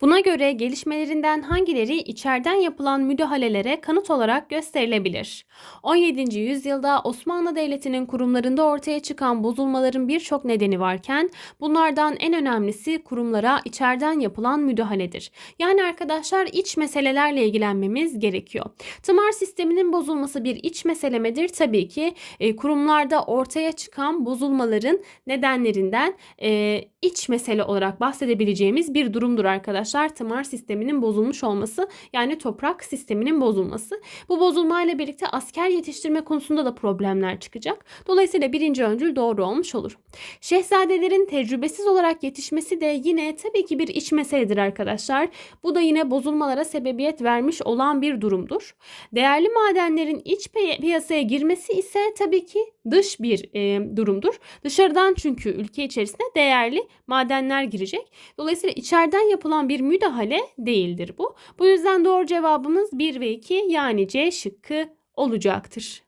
Buna göre gelişmelerinden hangileri içeriden yapılan müdahalelere kanıt olarak gösterilebilir? 17. yüzyılda Osmanlı Devleti'nin kurumlarında ortaya çıkan bozulmaların birçok nedeni varken bunlardan en önemlisi kurumlara içeriden yapılan müdahaledir. Yani arkadaşlar iç meselelerle ilgilenmemiz gerekiyor. Tımar sisteminin bozulması bir iç mesele midir? Tabii ki e, kurumlarda ortaya çıkan bozulmaların nedenlerinden e, iç mesele olarak bahsedebileceğimiz bir durumdur arkadaşlar arkadaşlar tımar sisteminin bozulmuş olması yani toprak sisteminin bozulması. Bu bozulmayla birlikte asker yetiştirme konusunda da problemler çıkacak. Dolayısıyla birinci öncül doğru olmuş olur. Şehzadelerin tecrübesiz olarak yetişmesi de yine tabii ki bir iç meseledir arkadaşlar. Bu da yine bozulmalara sebebiyet vermiş olan bir durumdur. Değerli madenlerin iç piyasaya girmesi ise tabii ki dış bir e, durumdur. Dışarıdan çünkü ülke içerisine değerli madenler girecek. Dolayısıyla içeriden yapılan bir müdahale değildir bu. Bu yüzden doğru cevabımız 1 ve 2 yani C şıkkı olacaktır.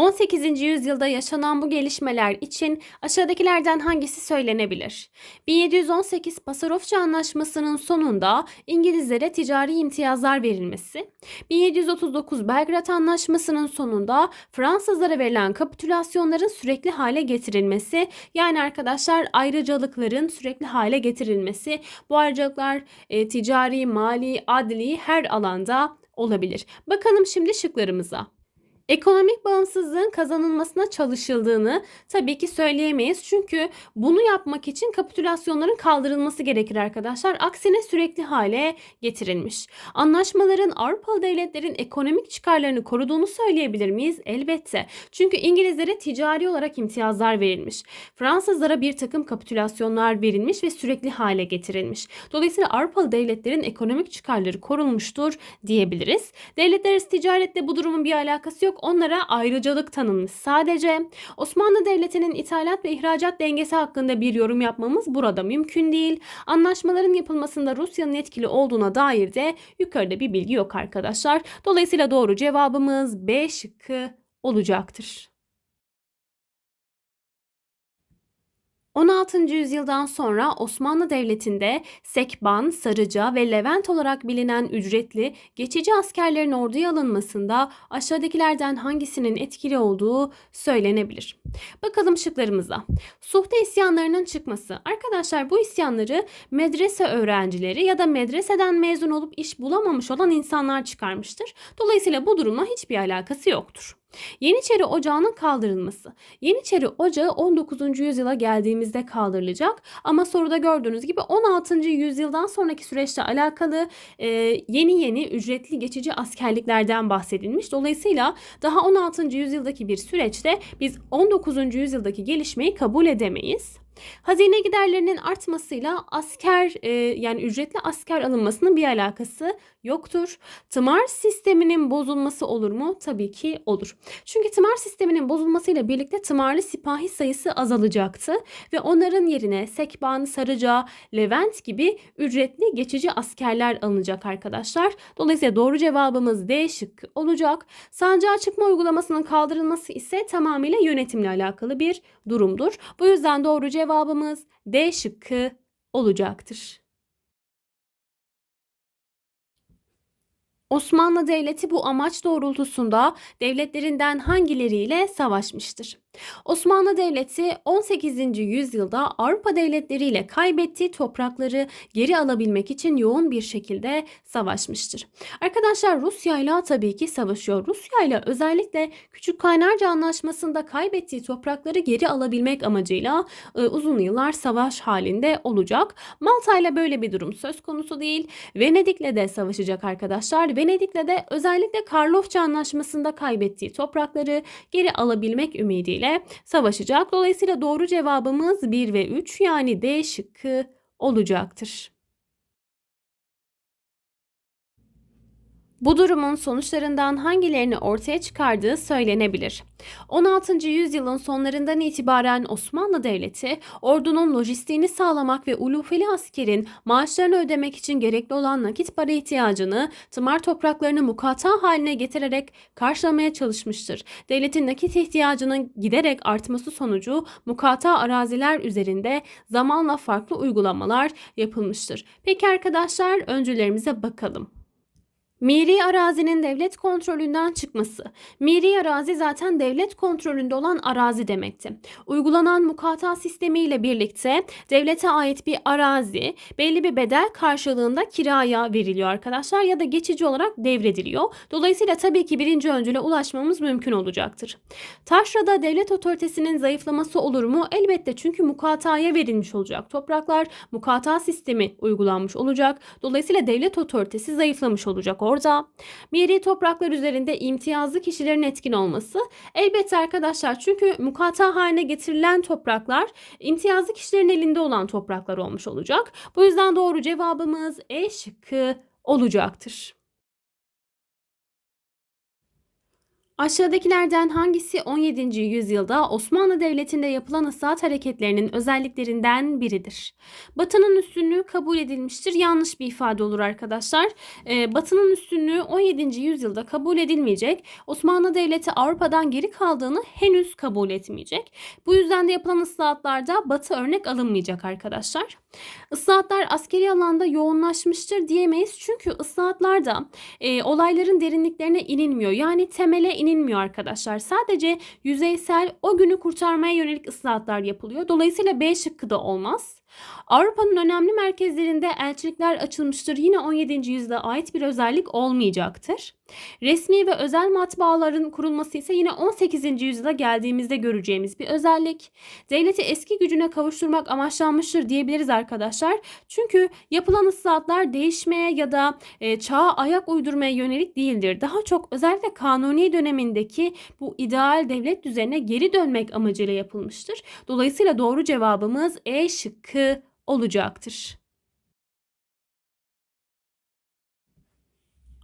18. yüzyılda yaşanan bu gelişmeler için aşağıdakilerden hangisi söylenebilir? 1718 Pasarofça Anlaşması'nın sonunda İngilizlere ticari imtiyazlar verilmesi, 1739 Belgrad Anlaşması'nın sonunda Fransızlara verilen kapitülasyonların sürekli hale getirilmesi, yani arkadaşlar ayrıcalıkların sürekli hale getirilmesi, bu ayrıcalıklar e, ticari, mali, adli her alanda olabilir. Bakalım şimdi şıklarımıza. Ekonomik bağımsızlığın kazanılmasına çalışıldığını tabii ki söyleyemeyiz. Çünkü bunu yapmak için kapitülasyonların kaldırılması gerekir arkadaşlar. Aksine sürekli hale getirilmiş. Anlaşmaların Avrupalı devletlerin ekonomik çıkarlarını koruduğunu söyleyebilir miyiz? Elbette. Çünkü İngilizlere ticari olarak imtiyazlar verilmiş. Fransızlara bir takım kapitülasyonlar verilmiş ve sürekli hale getirilmiş. Dolayısıyla Avrupalı devletlerin ekonomik çıkarları korunmuştur diyebiliriz. Devletler arası ticaretle bu durumun bir alakası yok onlara ayrıcalık tanınmış. Sadece Osmanlı Devleti'nin ithalat ve ihracat dengesi hakkında bir yorum yapmamız burada mümkün değil. Anlaşmaların yapılmasında Rusya'nın etkili olduğuna dair de yukarıda bir bilgi yok arkadaşlar. Dolayısıyla doğru cevabımız B şıkkı olacaktır. 16. yüzyıldan sonra Osmanlı Devleti'nde Sekban, Sarıca ve Levent olarak bilinen ücretli geçici askerlerin orduya alınmasında aşağıdakilerden hangisinin etkili olduğu söylenebilir. Bakalım şıklarımıza. Suhte isyanlarının çıkması. Arkadaşlar bu isyanları medrese öğrencileri ya da medreseden mezun olup iş bulamamış olan insanlar çıkarmıştır. Dolayısıyla bu durumla hiçbir alakası yoktur. Yeniçeri Ocağı'nın kaldırılması. Yeniçeri Ocağı 19. yüzyıla geldiğimizde kaldırılacak ama soruda gördüğünüz gibi 16. yüzyıldan sonraki süreçle alakalı e, yeni yeni ücretli geçici askerliklerden bahsedilmiş. Dolayısıyla daha 16. yüzyıldaki bir süreçte biz 19. yüzyıldaki gelişmeyi kabul edemeyiz. Hazine giderlerinin artmasıyla asker e, yani ücretli asker alınmasının bir alakası yoktur. Tımar sisteminin bozulması olur mu? Tabii ki olur. Çünkü tımar sisteminin bozulmasıyla birlikte tımarlı sipahi sayısı azalacaktı ve onların yerine Sekban, Sarıca, Levent gibi ücretli geçici askerler alınacak arkadaşlar. Dolayısıyla doğru cevabımız D şık olacak. Sancağa çıkma uygulamasının kaldırılması ise tamamıyla yönetimle alakalı bir durumdur. Bu yüzden doğru cevap cevabımız D şıkkı olacaktır. Osmanlı Devleti bu amaç doğrultusunda devletlerinden hangileriyle savaşmıştır? Osmanlı Devleti 18. yüzyılda Avrupa devletleriyle kaybettiği toprakları geri alabilmek için yoğun bir şekilde savaşmıştır. Arkadaşlar Rusya ile tabii ki savaşıyor. Rusya ile özellikle Küçük Kaynarca Anlaşması'nda kaybettiği toprakları geri alabilmek amacıyla e, uzun yıllar savaş halinde olacak. Malta ile böyle bir durum söz konusu değil. Venedik'le de savaşacak arkadaşlar Venedik'le özellikle Karlofça Anlaşması'nda kaybettiği toprakları geri alabilmek ümidiyle savaşacak. Dolayısıyla doğru cevabımız 1 ve 3 yani D şıkkı olacaktır. Bu durumun sonuçlarından hangilerini ortaya çıkardığı söylenebilir. 16. yüzyılın sonlarından itibaren Osmanlı Devleti, ordunun lojistiğini sağlamak ve ulufeli askerin maaşlarını ödemek için gerekli olan nakit para ihtiyacını tımar topraklarını mukata haline getirerek karşılamaya çalışmıştır. Devletin nakit ihtiyacının giderek artması sonucu mukata araziler üzerinde zamanla farklı uygulamalar yapılmıştır. Peki arkadaşlar öncülerimize bakalım. Miri arazinin devlet kontrolünden çıkması. Miri arazi zaten devlet kontrolünde olan arazi demekti. Uygulanan mukata sistemiyle birlikte devlete ait bir arazi belli bir bedel karşılığında kiraya veriliyor arkadaşlar ya da geçici olarak devrediliyor. Dolayısıyla tabii ki birinci öncüle ulaşmamız mümkün olacaktır. Taşra'da devlet otoritesinin zayıflaması olur mu? Elbette çünkü mukataya verilmiş olacak topraklar mukata sistemi uygulanmış olacak. Dolayısıyla devlet otoritesi zayıflamış olacak orada. Miri topraklar üzerinde imtiyazlı kişilerin etkin olması. Elbette arkadaşlar çünkü mukata haline getirilen topraklar imtiyazlı kişilerin elinde olan topraklar olmuş olacak. Bu yüzden doğru cevabımız E şıkkı olacaktır. Aşağıdakilerden hangisi 17. yüzyılda Osmanlı Devleti'nde yapılan ıslahat hareketlerinin özelliklerinden biridir? Batı'nın üstünlüğü kabul edilmiştir. Yanlış bir ifade olur arkadaşlar. Ee, batı'nın üstünlüğü 17. yüzyılda kabul edilmeyecek. Osmanlı Devleti Avrupa'dan geri kaldığını henüz kabul etmeyecek. Bu yüzden de yapılan ıslahatlarda Batı örnek alınmayacak arkadaşlar. Islahatlar askeri alanda yoğunlaşmıştır diyemeyiz. Çünkü ıslahatlarda e, olayların derinliklerine inilmiyor. Yani temele inilmiyor denilmiyor arkadaşlar. Sadece yüzeysel o günü kurtarmaya yönelik ıslahatlar yapılıyor. Dolayısıyla B şıkkı da olmaz. Avrupa'nın önemli merkezlerinde elçilikler açılmıştır yine 17. yüzyıla ait bir özellik olmayacaktır. Resmi ve özel matbaaların kurulması ise yine 18. yüzyıla geldiğimizde göreceğimiz bir özellik. Devleti eski gücüne kavuşturmak amaçlanmıştır diyebiliriz arkadaşlar. Çünkü yapılan ıslahatlar değişmeye ya da e, çağa ayak uydurmaya yönelik değildir. Daha çok özellikle kanuni dönemindeki bu ideal devlet düzenine geri dönmek amacıyla yapılmıştır. Dolayısıyla doğru cevabımız E şıkkı katkı olacaktır.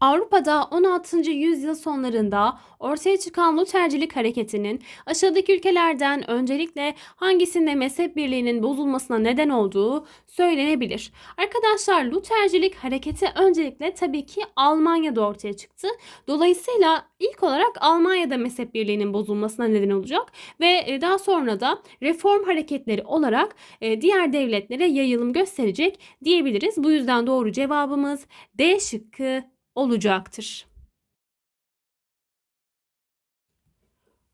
Avrupa'da 16. yüzyıl sonlarında ortaya çıkan Lutercilik hareketinin aşağıdaki ülkelerden öncelikle hangisinde mezhep birliğinin bozulmasına neden olduğu söylenebilir. Arkadaşlar Lutercilik hareketi öncelikle tabii ki Almanya'da ortaya çıktı. Dolayısıyla ilk olarak Almanya'da mezhep birliğinin bozulmasına neden olacak ve e, daha sonra da reform hareketleri olarak e, diğer devletlere yayılım gösterecek diyebiliriz. Bu yüzden doğru cevabımız D şıkkı olacaktır.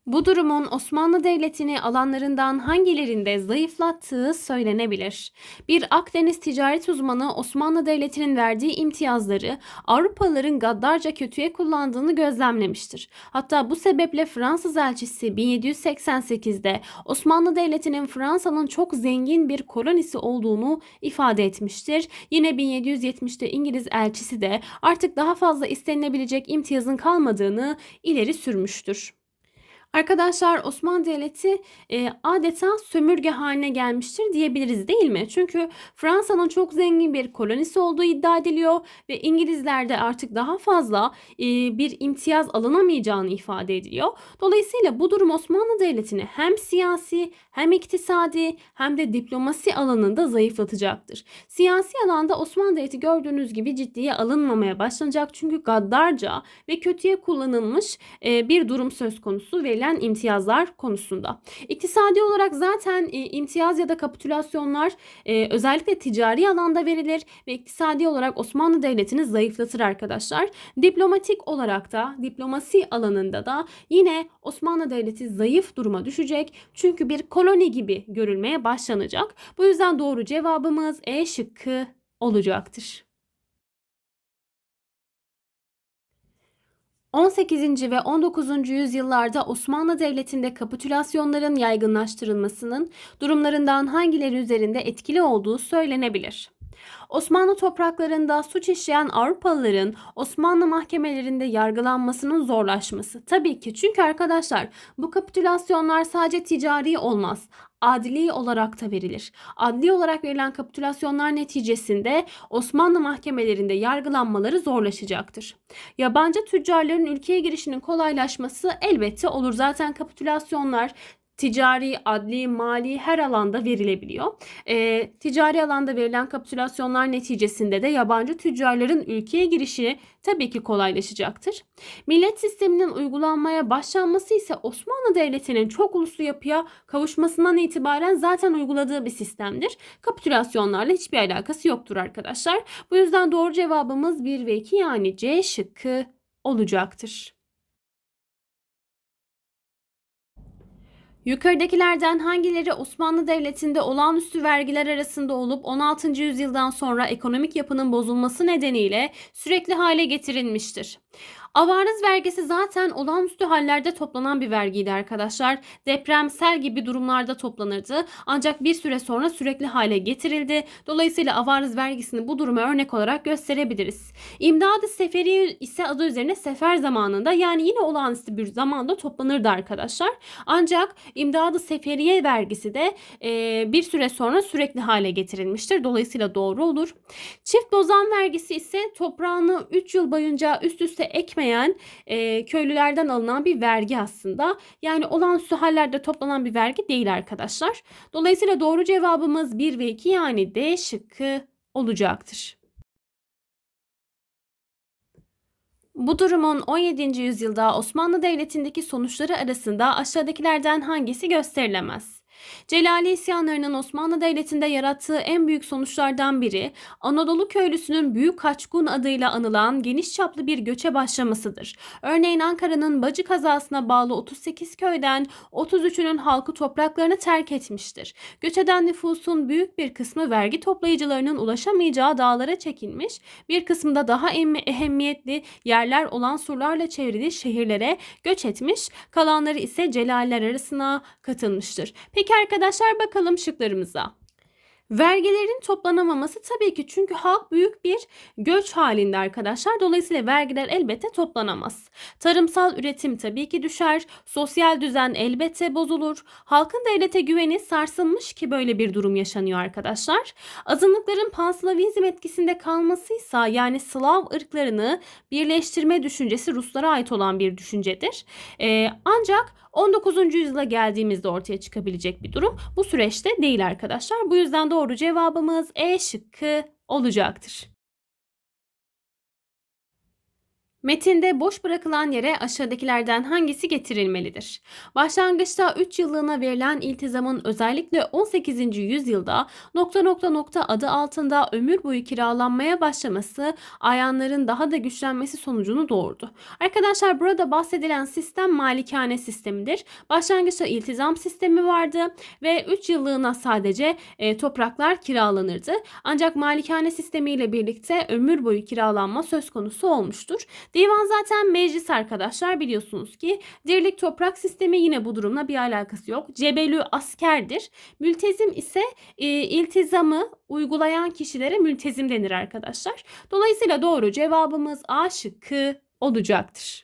Bu durumun Osmanlı Devleti'ni alanlarından hangilerinde zayıflattığı söylenebilir. Bir Akdeniz ticaret uzmanı Osmanlı Devleti'nin verdiği imtiyazları Avrupalıların gaddarca kötüye kullandığını gözlemlemiştir. Hatta bu sebeple Fransız elçisi 1788'de Osmanlı Devleti'nin Fransa'nın çok zengin bir kolonisi olduğunu ifade etmiştir. Yine 1770'te İngiliz elçisi de artık daha fazla istenilebilecek imtiyazın kalmadığını ileri sürmüştür. Arkadaşlar Osmanlı Devleti e, adeta sömürge haline gelmiştir diyebiliriz değil mi? Çünkü Fransa'nın çok zengin bir kolonisi olduğu iddia ediliyor ve İngilizler de artık daha fazla e, bir imtiyaz alınamayacağını ifade ediliyor. Dolayısıyla bu durum Osmanlı Devleti'ni hem siyasi hem iktisadi hem de diplomasi alanında zayıflatacaktır. Siyasi alanda Osmanlı Devleti gördüğünüz gibi ciddiye alınmamaya başlanacak çünkü gaddarca ve kötüye kullanılmış e, bir durum söz konusu ve verilen imtiyazlar konusunda. İktisadi olarak zaten e, imtiyaz ya da kapitülasyonlar e, özellikle ticari alanda verilir ve iktisadi olarak Osmanlı Devleti'ni zayıflatır arkadaşlar. Diplomatik olarak da diplomasi alanında da yine Osmanlı Devleti zayıf duruma düşecek. Çünkü bir koloni gibi görülmeye başlanacak. Bu yüzden doğru cevabımız E şıkkı olacaktır. 18. ve 19. yüzyıllarda Osmanlı Devleti'nde kapitülasyonların yaygınlaştırılmasının durumlarından hangileri üzerinde etkili olduğu söylenebilir. Osmanlı topraklarında suç işleyen Avrupalıların Osmanlı mahkemelerinde yargılanmasının zorlaşması. Tabii ki çünkü arkadaşlar bu kapitülasyonlar sadece ticari olmaz adli olarak da verilir. Adli olarak verilen kapitülasyonlar neticesinde Osmanlı mahkemelerinde yargılanmaları zorlaşacaktır. Yabancı tüccarların ülkeye girişinin kolaylaşması elbette olur. Zaten kapitülasyonlar ticari, adli, mali her alanda verilebiliyor. E, ticari alanda verilen kapitülasyonlar neticesinde de yabancı tüccarların ülkeye girişi tabii ki kolaylaşacaktır. Millet sisteminin uygulanmaya başlanması ise Osmanlı Devleti'nin çok uluslu yapıya kavuşmasından itibaren zaten uyguladığı bir sistemdir. Kapitülasyonlarla hiçbir alakası yoktur arkadaşlar. Bu yüzden doğru cevabımız 1 ve 2 yani C şıkkı olacaktır. Yukarıdakilerden hangileri Osmanlı Devleti'nde olağanüstü vergiler arasında olup 16. yüzyıldan sonra ekonomik yapının bozulması nedeniyle sürekli hale getirilmiştir? Avarız vergisi zaten olağanüstü hallerde toplanan bir vergiydi arkadaşlar. Deprem, sel gibi durumlarda toplanırdı. Ancak bir süre sonra sürekli hale getirildi. Dolayısıyla avarız vergisini bu duruma örnek olarak gösterebiliriz. İmdadı seferi ise adı üzerine sefer zamanında yani yine olağanüstü bir zamanda toplanırdı arkadaşlar. Ancak imdadı seferiye vergisi de e, bir süre sonra sürekli hale getirilmiştir. Dolayısıyla doğru olur. Çift bozan vergisi ise toprağını 3 yıl boyunca üst üste ekme yetmeyen e, köylülerden alınan bir vergi aslında. Yani olan sühallerde toplanan bir vergi değil arkadaşlar. Dolayısıyla doğru cevabımız 1 ve 2 yani D şıkkı olacaktır. Bu durumun 17. yüzyılda Osmanlı Devleti'ndeki sonuçları arasında aşağıdakilerden hangisi gösterilemez? Celali isyanlarının Osmanlı Devleti'nde yarattığı en büyük sonuçlardan biri Anadolu köylüsünün Büyük Kaçkun adıyla anılan geniş çaplı bir göçe başlamasıdır. Örneğin Ankara'nın Bacı kazasına bağlı 38 köyden 33'ünün halkı topraklarını terk etmiştir. Göç eden nüfusun büyük bir kısmı vergi toplayıcılarının ulaşamayacağı dağlara çekilmiş, bir kısmı da daha ehemmiyetli yerler olan surlarla çevrili şehirlere göç etmiş, kalanları ise celaller arasına katılmıştır. Peki Peki arkadaşlar bakalım şıklarımıza. Vergilerin toplanamaması tabii ki çünkü halk büyük bir göç halinde arkadaşlar. Dolayısıyla vergiler elbette toplanamaz. Tarımsal üretim tabii ki düşer. Sosyal düzen elbette bozulur. Halkın devlete güveni sarsılmış ki böyle bir durum yaşanıyor arkadaşlar. Azınlıkların panslavizm etkisinde kalmasıysa yani Slav ırklarını birleştirme düşüncesi Ruslara ait olan bir düşüncedir. Ee, ancak 19. yüzyıla geldiğimizde ortaya çıkabilecek bir durum. Bu süreçte değil arkadaşlar. Bu yüzden doğru cevabımız E şıkkı olacaktır. Metinde boş bırakılan yere aşağıdakilerden hangisi getirilmelidir? Başlangıçta 3 yıllığına verilen iltizamın özellikle 18. yüzyılda nokta nokta nokta adı altında ömür boyu kiralanmaya başlaması ayanların daha da güçlenmesi sonucunu doğurdu. Arkadaşlar burada bahsedilen sistem malikane sistemidir. Başlangıçta iltizam sistemi vardı ve 3 yıllığına sadece e, topraklar kiralanırdı. Ancak malikane sistemiyle birlikte ömür boyu kiralanma söz konusu olmuştur. Divan zaten meclis arkadaşlar biliyorsunuz ki. Dirlik toprak sistemi yine bu durumla bir alakası yok. Cebelü askerdir. Mültezim ise e, iltizamı uygulayan kişilere mültezim denir arkadaşlar. Dolayısıyla doğru cevabımız A şıkkı olacaktır.